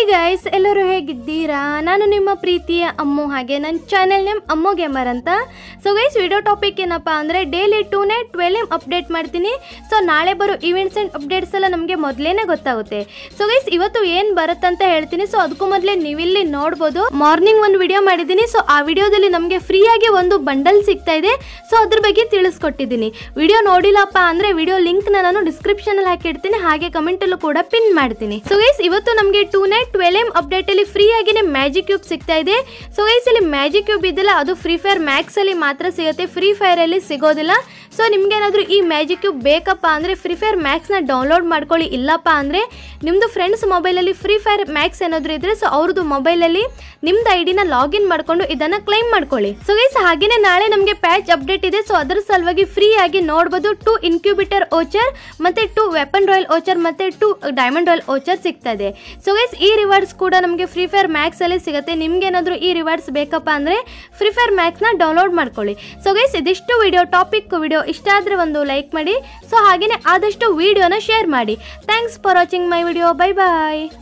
hey guys ಎಲ್ಲರೂ ಹೇಗಿದ್ದೀರಾ ನಾನು ನಿಮ್ಮ ಪ್ರೀತಿಯ ಅಮ್ಮು ಹಾಗೆ ನನ್ನ ಚಾನೆಲ್ ನೇಮ್ ಅಮ್ಮು ಗೇಮರ್ ಅಂತ ಸೊ ಗೈಸ್ ವಿಡಿಯೋ ಟಾಪಿಕ್ ಏನಪ್ಪ ಅಂದರೆ daily tonight twelve M update ಮಾಡ್ತೀನಿ ಸೊ ನಾಳೆ ಬರೋ ಇವೆಂಟ್ಸ್ ಆ್ಯಂಡ್ ಅಪ್ಡೇಟ್ಸ್ ಎಲ್ಲ ನಮಗೆ ಮೊದಲೇನೆ ಗೊತ್ತಾಗುತ್ತೆ ಸೊ ಗೈಸ್ ಇವತ್ತು ಏನು ಬರುತ್ತಂತ ಹೇಳ್ತೀನಿ ಸೊ ಅದಕ್ಕೂ ಮೊದಲೇ ನೀವಿಲ್ಲಿ ನೋಡ್ಬೋದು ಮಾರ್ನಿಂಗ್ ಒಂದು ವಿಡಿಯೋ ಮಾಡಿದ್ದೀನಿ ಸೊ ಆ ವಿಡಿಯೋದಲ್ಲಿ ನಮಗೆ ಫ್ರೀಯಾಗಿ ಒಂದು ಬಂಡಲ್ ಸಿಗ್ತಾ ಇದೆ ಸೊ ಅದ್ರ ಬಗ್ಗೆ ತಿಳಿಸ್ಕೊಟ್ಟಿದ್ದೀನಿ ವಿಡಿಯೋ ನೋಡಿಲ್ಲಪ್ಪ ಅಂದರೆ ವಿಡಿಯೋ ಲಿಂಕ್ನ ನಾನು ಡಿಸ್ಕ್ರಿಪ್ಷನಲ್ಲಿ ಹಾಕಿರ್ತೀನಿ ಹಾಗೆ ಕಮೆಂಟಲ್ಲೂ ಕೂಡ ಪಿನ್ ಮಾಡ್ತೀನಿ ಸೊ ಗೈಸ್ ಇವತ್ತು ನಮಗೆ tonight twelve M free ಆಗಿನೇ ಮ್ಯಾಜಿಕ್ ಕ್ಯೂಬ್ ಸಿಗ್ತಾ ಇದೆ ಸೊ ಗೈಸ್ ಇಲ್ಲಿ ಮ್ಯಾಜಿಕ್ ಕ್ಯೂಬ್ ಇದೆಲ್ಲ ಅದು ಫ್ರೀ ಫೈರ್ ಅಲ್ಲಿ ಮಾತ್ರ ಸಿಗುತ್ತೆ ಫ್ರೀ ಅಲ್ಲಿ ಸಿಗೋದಿಲ್ಲ ಸೊ ನಿಮಗೇನಾದರೂ ಈ ಮ್ಯಾಜಿಕ್ ಕ್ಯೂಬ್ ಬೇಕಪ್ಪ ಅಂದರೆ ಫ್ರೀ ಫೈರ್ ಮ್ಯಾಕ್ಸ್ನ ಡೌನ್ಲೋಡ್ ಮಾಡ್ಕೊಳ್ಳಿ ಇಲ್ಲಪ್ಪ ಅಂದರೆ ನಿಮ್ಮದು ಫ್ರೆಂಡ್ಸ್ ಮೊಬೈಲಲ್ಲಿ ಫ್ರೀ ಫೈರ್ ಮ್ಯಾಕ್ಸ್ ಏನಾದರೂ ಇದ್ದರೆ ಸೊ ಅವ್ರದ್ದು ಮೊಬೈಲಲ್ಲಿ ಐ ಡಿನ ಲಾಗಿನ್ ಮಾಡಿಕೊಂಡು ಇದನ್ನು ಕ್ಲೈಮ್ ಮಾಡ್ಕೊಳ್ಳಿ ಸೊ ಗೈಸ್ ಹಾಗೆಯೇ ನಾಳೆ ನಮಗೆ ಪ್ಯಾಚ್ ಅಪ್ಡೇಟ್ ಇದೆ ಸೊ ಅದರ ಸಲುವಾಗಿ ಫ್ರೀಯಾಗಿ ನೋಡ್ಬೋದು ಟು ಇನ್ಕ್ಯೂಬಿಟರ್ ಓಚರ್ ಮತ್ತು ಟು ವೆಪನ್ ರಾಯಲ್ ಓಚರ್ ಮತ್ತು ಟು ಡೈಮಂಡ್ ರಾಯಲ್ ಓಚರ್ ಸಿಗ್ತದೆ ಸೊ ಗೈಸ್ ಈ ರಿವಾರ್ಡ್ಸ್ ಕೂಡ ನಮಗೆ ಫ್ರೀ ಫೈರ್ ಮ್ಯಾಕ್ಸಲ್ಲಿ ಸಿಗುತ್ತೆ ನಿಮ್ಗೇನಾದರೂ ಈ ರಿವಾರ್ಡ್ಸ್ ಬೇಕಪ್ಪ ಅಂದರೆ ಫ್ರೀ ಫೈರ್ ಮ್ಯಾಕ್ಸ್ನ ಡೌನ್ಲೋಡ್ ಮಾಡ್ಕೊಳ್ಳಿ ಸೊ ಗೈಸ್ ಇದಿಷ್ಟು ವಿಡಿಯೋ ಟಾಪಿಕ್ ವಿಡಿಯೋ ವಿಡಿಯೋ ಇಷ್ಟ ಆದರೆ ಒಂದು ಲೈಕ್ ಮಾಡಿ ಸೊ ಹಾಗೆಯೇ ಆದಷ್ಟು ವಿಡಿಯೋನ ಶೇರ್ ಮಾಡಿ thanks for watching my video bye bye